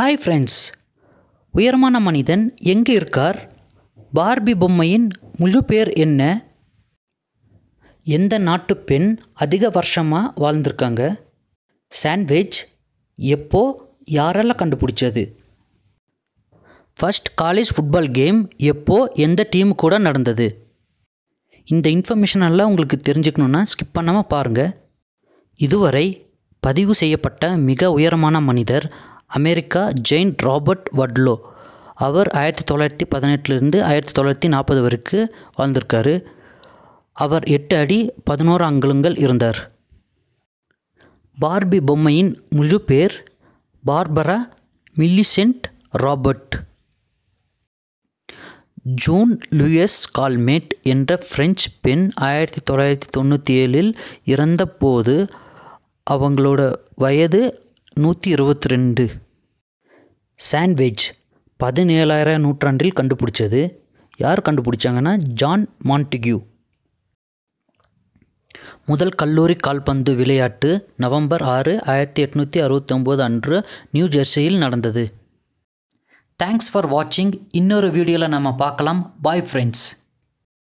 hi friends உயரமான மனிதன் எங்கே இருக்கார் பார்பி பொம்மையின் முழு பேர் என்ன எந்த நாட்டு பெண் அதிக வருஷமாக வாழ்ந்திருக்காங்க சாண்ட்விச் எப்போ யாரெல்லாம் கண்டுபிடிச்சது ஃபஸ்ட் காலேஜ் ஃபுட்பால் கேம் எப்போ எந்த டீம் கூட நடந்தது இந்த இன்ஃபர்மேஷன் எல்லாம் உங்களுக்கு தெரிஞ்சுக்கணுன்னா ஸ்கிப் பண்ணாமல் பாருங்கள் இதுவரை பதிவு செய்யப்பட்ட மிக உயரமான மனிதர் அமெரிக்கா ஜெயின் ராபர்ட் வட்லோ அவர் ஆயிரத்தி தொள்ளாயிரத்தி பதினெட்டுலேருந்து ஆயிரத்தி தொள்ளாயிரத்தி நாற்பது வரைக்கும் வாழ்ந்திருக்காரு அவர் எட்டு அடி பதினோரு அங்குலங்கள் இருந்தார் பார்பி பொம்மையின் முழு பேர் Barbara Millicent Robert Jeanne Louise Calment என்ற பிரெஞ்சு பெண் ஆயிரத்தி தொள்ளாயிரத்தி தொண்ணூற்றி ஏழில் இறந்தபோது அவங்களோட வயது நூற்றி இருபத்தி ரெண்டு சாண்ட்விச் பதினேழாயிரம் நூற்றாண்டில் கண்டுபிடிச்சது யார் கண்டுபிடிச்சாங்கன்னா ஜான் மான்டிகியூ முதல் கல்லூரி கால்பந்து விளையாட்டு நவம்பர் ஆறு ஆயிரத்தி எட்நூற்றி அறுபத்தொம்போது அன்று நியூ ஜெர்சியில் நடந்தது தேங்க்ஸ் ஃபார் வாட்சிங் இன்னொரு வீடியோவில் நம்ம பார்க்கலாம் பாய் ஃப்ரெண்ட்ஸ்